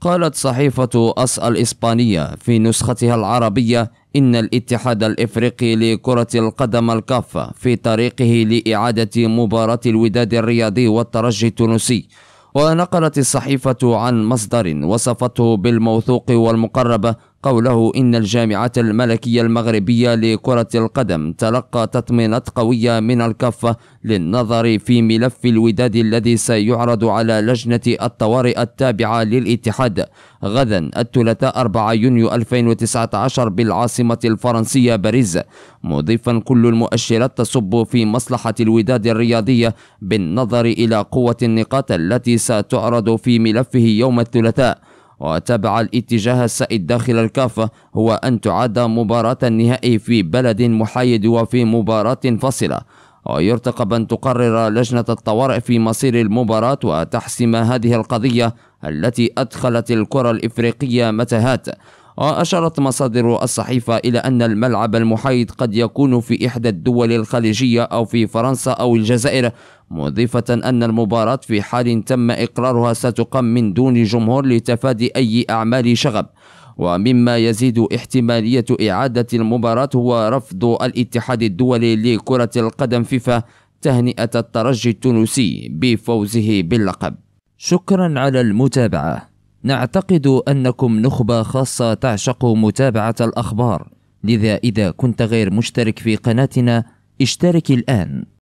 قالت صحيفة أس الإسبانية في نسختها العربية إن الاتحاد الإفريقي لكرة القدم الكافة في طريقه لإعادة مباراة الوداد الرياضي والترجي التونسي ونقلت الصحيفة عن مصدر وصفته بالموثوق والمقربة قوله إن الجامعة الملكية المغربية لكرة القدم تلقى تطمينات قوية من الكفة للنظر في ملف الوداد الذي سيعرض على لجنة الطوارئ التابعة للاتحاد غدا الثلاثاء 4 يونيو 2019 بالعاصمة الفرنسية باريس مضيفا كل المؤشرات تصب في مصلحة الوداد الرياضية بالنظر إلى قوة النقاط التي ستعرض في ملفه يوم الثلاثاء وتبع الاتجاه السائد داخل الكافة هو أن تعاد مباراة النهائي في بلد محايد وفي مباراة فاصلة ويرتقب أن تقرر لجنة الطوارئ في مصير المباراة وتحسم هذه القضية التي أدخلت الكرة الإفريقية متاهات وأشارت مصادر الصحيفة إلى أن الملعب المحايد قد يكون في إحدى الدول الخليجية أو في فرنسا أو الجزائر مضيفة أن المباراة في حال تم إقرارها ستقام من دون جمهور لتفادي أي أعمال شغب ومما يزيد احتمالية إعادة المباراة هو رفض الاتحاد الدولي لكرة القدم فيفا تهنئة الترجي التونسي بفوزه باللقب شكرا على المتابعه نعتقد أنكم نخبة خاصة تعشق متابعة الأخبار لذا إذا كنت غير مشترك في قناتنا اشترك الآن